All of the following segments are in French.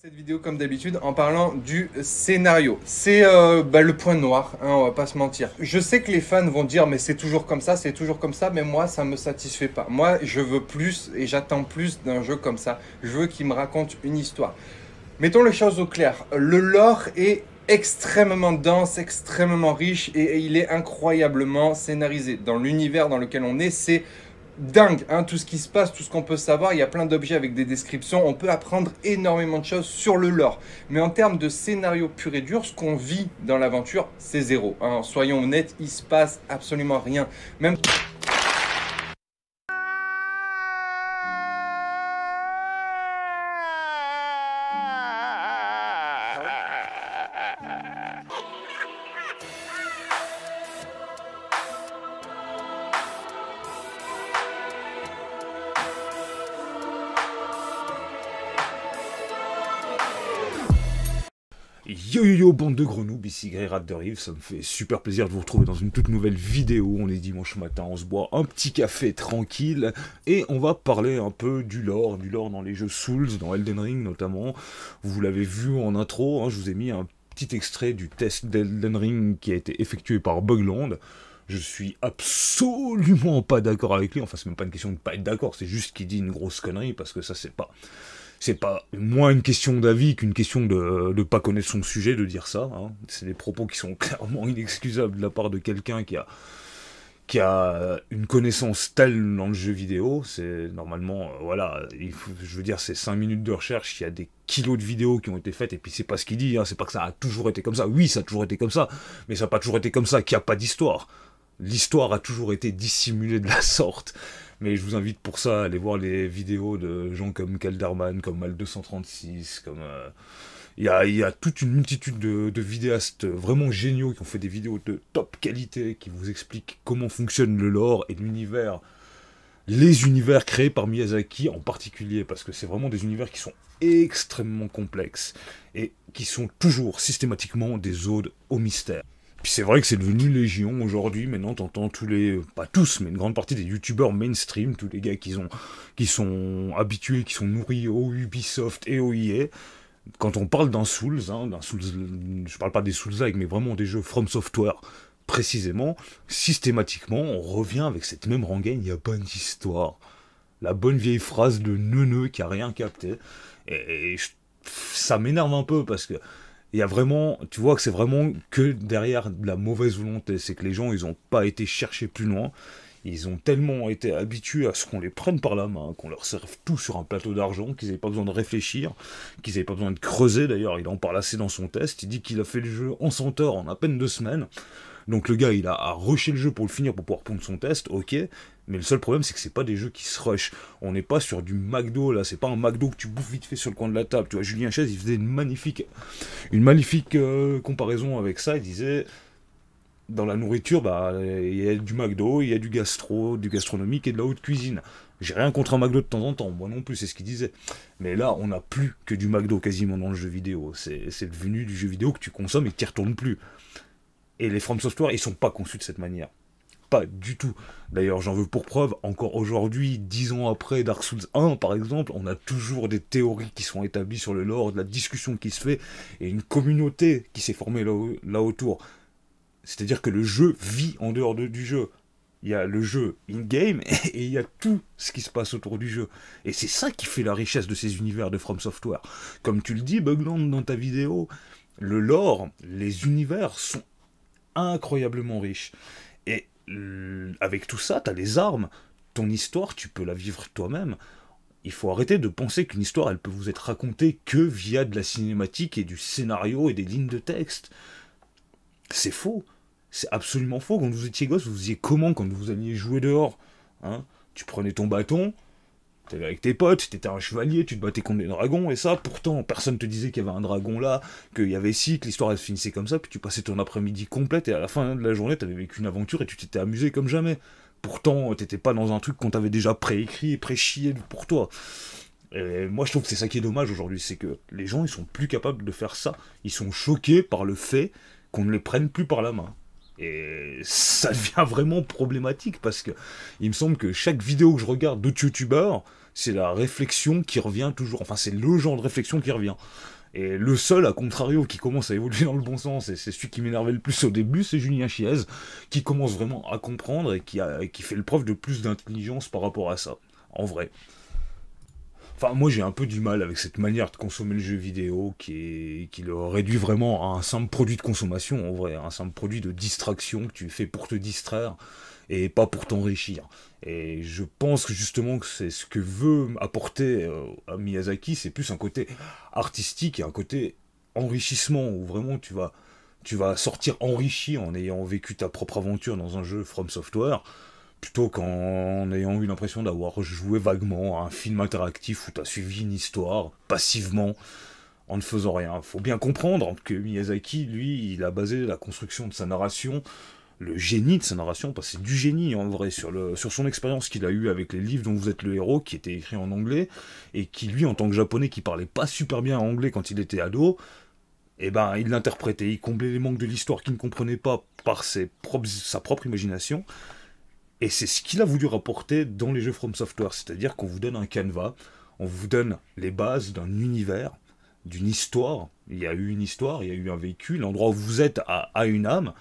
cette vidéo comme d'habitude en parlant du scénario. C'est euh, bah, le point noir, hein, on va pas se mentir. Je sais que les fans vont dire mais c'est toujours comme ça, c'est toujours comme ça, mais moi ça me satisfait pas. Moi je veux plus et j'attends plus d'un jeu comme ça. Je veux qu'il me raconte une histoire. Mettons les choses au clair. Le lore est extrêmement dense, extrêmement riche et, et il est incroyablement scénarisé. Dans l'univers dans lequel on est, c'est dingue, hein, tout ce qui se passe, tout ce qu'on peut savoir. Il y a plein d'objets avec des descriptions. On peut apprendre énormément de choses sur le lore. Mais en termes de scénario pur et dur, ce qu'on vit dans l'aventure, c'est zéro. Hein. Soyons honnêtes, il se passe absolument rien. Même. Yo yo yo, bande de grenouilles, ici Grey Rap de Rive, ça me fait super plaisir de vous retrouver dans une toute nouvelle vidéo. On est dimanche matin, on se boit un petit café tranquille et on va parler un peu du lore, du lore dans les jeux Souls, dans Elden Ring notamment. Vous l'avez vu en intro, hein, je vous ai mis un petit extrait du test d'Elden Ring qui a été effectué par Bugland je suis absolument pas d'accord avec lui. Enfin, c'est même pas une question de pas être d'accord, c'est juste qu'il dit une grosse connerie parce que ça, c'est pas, c'est pas moins une question d'avis qu'une question de ne pas connaître son sujet de dire ça. Hein. C'est des propos qui sont clairement inexcusables de la part de quelqu'un qui a qui a une connaissance telle dans le jeu vidéo, c'est normalement, euh, voilà, je veux dire, c'est 5 minutes de recherche, il y a des kilos de vidéos qui ont été faites, et puis c'est pas ce qu'il dit, hein, c'est pas que ça a toujours été comme ça, oui, ça a toujours été comme ça, mais ça n'a pas toujours été comme ça, qu'il n'y a pas d'histoire. L'histoire a toujours été dissimulée de la sorte. Mais je vous invite pour ça à aller voir les vidéos de gens comme Calderman, comme Mal236, comme... Euh, il y, a, toute une multitude de, de, vidéastes vraiment géniaux qui ont fait des vidéos de top qualité, qui vous expliquent comment fonctionne le lore et l'univers, les univers créés par Miyazaki en particulier, parce que c'est vraiment des univers qui sont extrêmement complexes et qui sont toujours systématiquement des odes au mystère. Puis c'est vrai que c'est devenu légion aujourd'hui. Maintenant, t'entends tous les, pas tous, mais une grande partie des youtubeurs mainstream, tous les gars qui, ont, qui sont habitués, qui sont nourris au Ubisoft et au EA. Quand on parle d'un Souls, hein, je parle pas des Souls-like, mais vraiment des jeux From Software précisément, systématiquement, on revient avec cette même rengaine, il n'y a pas d'histoire. La bonne vieille phrase de neuneu qui a rien capté. Et, ça m'énerve un peu parce que il y a vraiment, tu vois que c'est vraiment que derrière la mauvaise volonté, c'est que les gens, ils n'ont pas été cherchés plus loin, ils ont tellement été habitués à ce qu'on les prenne par la main, qu'on leur serve tout sur un plateau d'argent, qu'ils n'avaient pas besoin de réfléchir, qu'ils n'avaient pas besoin de creuser, d'ailleurs, il en parle assez dans son test, il dit qu'il a fait le jeu en 100 heures en à peine deux semaines, donc le gars, il a, rushé le jeu pour le finir, pour pouvoir prendre son test, ok. Mais le seul problème, c'est que c'est pas des jeux qui se rushent. On n'est pas sur du McDo, là. C'est pas un McDo que tu bouffes vite fait sur le coin de la table. Tu vois, Julien Chaise, il faisait une magnifique, une magnifique euh, comparaison avec ça. Il disait, dans la nourriture, bah, il y a du McDo, il y a du gastro, du gastronomique et de la haute cuisine. J'ai rien contre un McDo de temps en temps, moi non plus, c'est ce qu'il disait. Mais là, on n'a plus que du McDo quasiment dans le jeu vidéo. C'est devenu du jeu vidéo que tu consommes et qui ne retourne plus. Et les From Software, ils sont pas conçus de cette manière. Pas du tout. D'ailleurs, j'en veux pour preuve, encore aujourd'hui, dix ans après Dark Souls 1, par exemple, on a toujours des théories qui sont établies sur le lore, de la discussion qui se fait, et une communauté qui s'est formée là, autour. C'est-à-dire que le jeu vit en dehors du jeu. Il y a le jeu in-game et il y a tout ce qui se passe autour du jeu. Et c'est ça qui fait la richesse de ces univers de From Software. Comme tu le dis, Bugland, dans ta vidéo, le lore, les univers sont incroyablement riche. Et mm, avec tout ça, tu as les armes, ton histoire, tu peux la vivre toi-même. Il faut arrêter de penser qu'une histoire, elle peut vous être racontée que via de la cinématique et du scénario et des lignes de texte. C'est faux. C'est absolument faux. Quand vous étiez gosse, vous faisiez comment quand vous alliez jouer dehors hein Tu prenais ton bâton, avec tes potes, t'étais un chevalier, tu te battais contre des dragons et ça. Pourtant, personne te disait qu'il y avait un dragon là, qu'il y avait ci, que l'histoire se finissait comme ça. Puis tu passais ton après-midi complète et à la fin de la journée, t'avais vécu une aventure et tu t'étais amusé comme jamais. Pourtant, t'étais pas dans un truc qu'on t'avait déjà préécrit et pré pour toi. Et moi, je trouve que c'est ça qui est dommage aujourd'hui, c'est que les gens, ils sont plus capables de faire ça. Ils sont choqués par le fait qu'on ne les prenne plus par la main. Et ça devient vraiment problématique parce que il me semble que chaque vidéo que je regarde d'autres youtubeurs, c'est la réflexion qui revient toujours. Enfin, c'est le genre de réflexion qui revient. Et le seul, à contrario, qui commence à évoluer dans le bon sens, et c'est celui qui m'énervait le plus au début, c'est Julien Chiez, qui commence vraiment à comprendre et qui, qui fait le preuve de plus d'intelligence par rapport à ça, en vrai. Enfin, moi j'ai un peu du mal avec cette manière de consommer le jeu vidéo qui, le réduit vraiment à un simple produit de consommation, en vrai, un simple produit de distraction que tu fais pour te distraire et pas pour t'enrichir. Et je pense que justement que c'est ce que veut apporter euh, à Miyazaki, c'est plus un côté artistique et un côté enrichissement où vraiment tu vas, tu vas sortir enrichi en ayant vécu ta propre aventure dans un jeu From Software plutôt qu'en ayant eu l'impression d'avoir joué vaguement à un film interactif où tu as suivi une histoire passivement en ne faisant rien. Faut bien comprendre que Miyazaki, lui, il a basé la construction de sa narration, le génie de sa narration, parce c'est du génie en vrai, sur, sur son expérience qu'il a eue avec les livres dont vous êtes le héros, qui étaient écrits en anglais, et qui lui, en tant que japonais, qui parlait pas super bien anglais quand il était ado, eh ben, il l'interprétait, il comblait les manques de l'histoire qu'il ne comprenait pas par ses propres, sa propre imagination. Et c'est ce qu'il a voulu rapporter dans les jeux From Software, c'est-à-dire qu'on vous donne un canevas, on vous donne les bases d'un univers, d'une histoire. Il y a eu une histoire, il y a eu un véhicule, l'endroit où vous êtes a, une âme,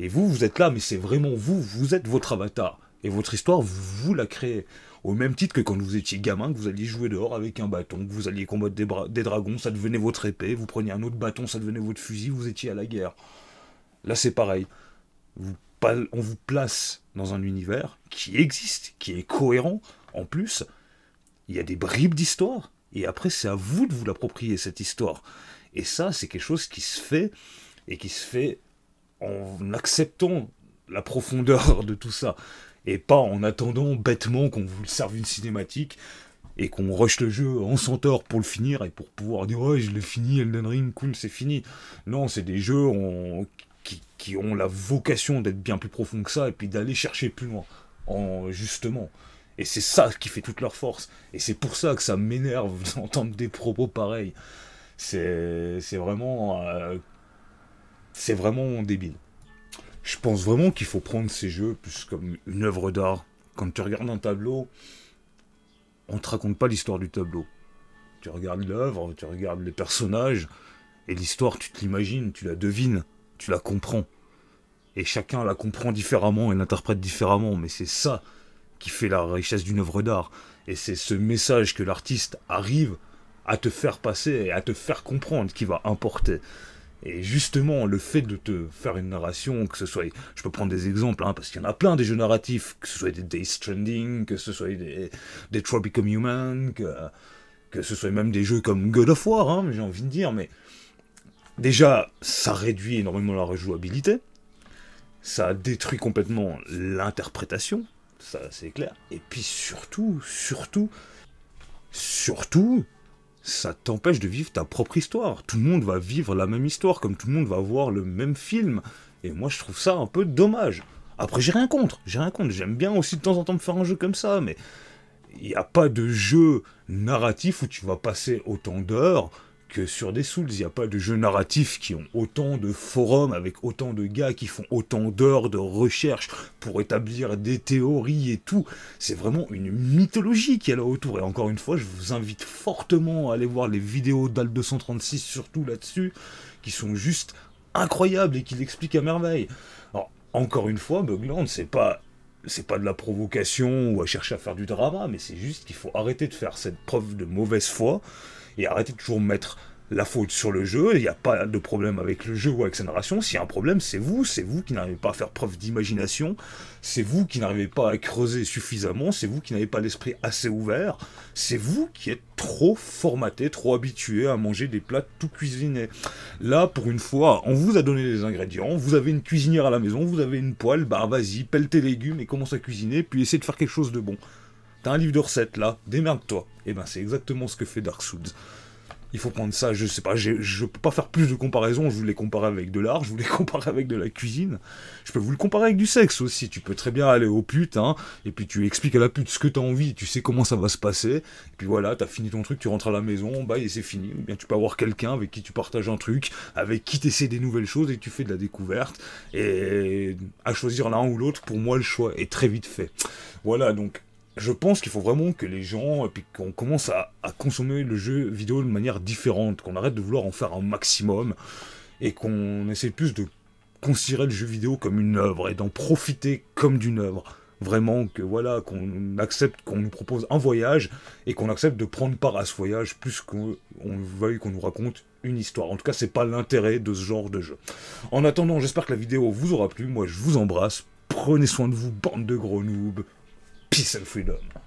et vous, vous êtes là, mais c'est vraiment vous, vous êtes votre avatar. Et votre histoire, vous, la créez. Au même titre que quand vous étiez gamin, que vous alliez jouer dehors avec un bâton, que vous alliez combattre des, des dragons, ça devenait votre épée, vous preniez un autre bâton, ça devenait votre fusil, vous étiez à la guerre. Là, c'est pareil. Vous on vous place dans un univers qui existe, qui est cohérent. En plus, il y a des bribes d'histoire. Et après, c'est à vous de vous l'approprier, cette histoire. Et ça, c'est quelque chose qui se fait, et qui se fait en acceptant la profondeur de tout ça. Et pas en attendant bêtement qu'on vous serve une cinématique, et qu'on rush le jeu en centaure pour le finir, et pour pouvoir dire « Ouais, je l'ai fini, Elden Ring, cool, c'est fini ». Non, c'est des jeux on qui ont la vocation d'être bien plus profond que ça et puis d'aller chercher plus loin, en, justement. Et c'est ça qui fait toute leur force. Et c'est pour ça que ça m'énerve d'entendre des propos pareils. C'est vraiment. Euh, c'est vraiment débile. Je pense vraiment qu'il faut prendre ces jeux plus comme une œuvre d'art. Quand tu regardes un tableau, on te raconte pas l'histoire du tableau. Tu regardes l'œuvre, tu regardes les personnages, et l'histoire, tu te l'imagines, tu la devines, tu la comprends. Et chacun la comprend différemment et l'interprète différemment, mais c'est ça qui fait la richesse d'une œuvre d'art. Et c'est ce message que l'artiste arrive à te faire passer et à te faire comprendre qui va importer. Et justement, le fait de te faire une narration, que ce soit, je peux prendre des exemples, hein, parce qu'il y en a plein des jeux narratifs, que ce soit des Day Stranding, que ce soit des, des Become Human, que, ce soit même des jeux comme God of War, hein, j'ai envie de dire, mais déjà, ça réduit énormément la rejouabilité ça détruit complètement l'interprétation, ça c'est clair. Et puis surtout, surtout, surtout, ça t'empêche de vivre ta propre histoire. Tout le monde va vivre la même histoire, comme tout le monde va voir le même film. Et moi, je trouve ça un peu dommage. Après, j'ai rien contre, j'ai rien contre. J'aime bien aussi de temps en temps me faire un jeu comme ça, mais il n'y a pas de jeu narratif où tu vas passer autant d'heures sur des Souls, il n'y a pas de jeu narratif qui ont autant de forums, avec autant de gars qui font autant d'heures de recherche pour établir des théories et tout. C'est vraiment une mythologie qui y a là autour. Et encore une fois, je vous invite fortement à aller voir les vidéos d'Al236, surtout là-dessus, qui sont juste incroyables et qui l'expliquent à merveille. encore une fois, Bugland, c'est pas c'est pas de la provocation ou à chercher à faire du drama, mais c'est juste qu'il faut arrêter de faire cette preuve de mauvaise foi et arrêter de toujours mettre la faute sur le jeu, il n'y a pas de problème avec le jeu ou avec sa narration, s'il y a un problème, c'est vous, c'est vous qui n'arrivez pas à faire preuve d'imagination, c'est vous qui n'arrivez pas à creuser suffisamment, c'est vous qui n'avez pas l'esprit assez ouvert, c'est vous qui êtes trop formaté, trop habitué à manger des plats tout cuisinés. Là, pour une fois, on vous a donné les ingrédients, vous avez une cuisinière à la maison, vous avez une poêle, bah vas-y, pelle tes légumes et commence à cuisiner, puis essaie de faire quelque chose de bon. T'as un livre de recettes là, démerde-toi. Et eh ben c'est exactement ce que fait Dark Souls il faut prendre ça, je sais pas, je peux pas faire plus de comparaisons, je voulais comparer avec de l'art, je voulais comparer avec de la cuisine, je peux vous le comparer avec du sexe aussi, tu peux très bien aller au putes, hein, et puis tu expliques à la pute ce que t'as envie, tu sais comment ça va se passer, et puis voilà, t'as fini ton truc, tu rentres à la maison, bah et c'est fini, ou bien tu peux avoir quelqu'un avec qui tu partages un truc, avec qui t'essaies des nouvelles choses et tu fais de la découverte, et à choisir l'un ou l'autre, pour moi le choix est très vite fait. Voilà donc je pense qu'il faut vraiment que les gens, et puis qu'on commence à, consommer le jeu vidéo de manière différente, qu'on arrête de vouloir en faire un maximum, et qu'on essaie plus de considérer le jeu vidéo comme une œuvre, et d'en profiter comme d'une œuvre. Vraiment, que voilà, qu'on accepte qu'on nous propose un voyage, et qu'on accepte de prendre part à ce voyage, plus qu'on veuille qu'on nous raconte une histoire. En tout cas, c'est pas l'intérêt de ce genre de jeu. En attendant, j'espère que la vidéo vous aura plu, moi je vous embrasse, prenez soin de vous, bande de gros noobs peace and freedom.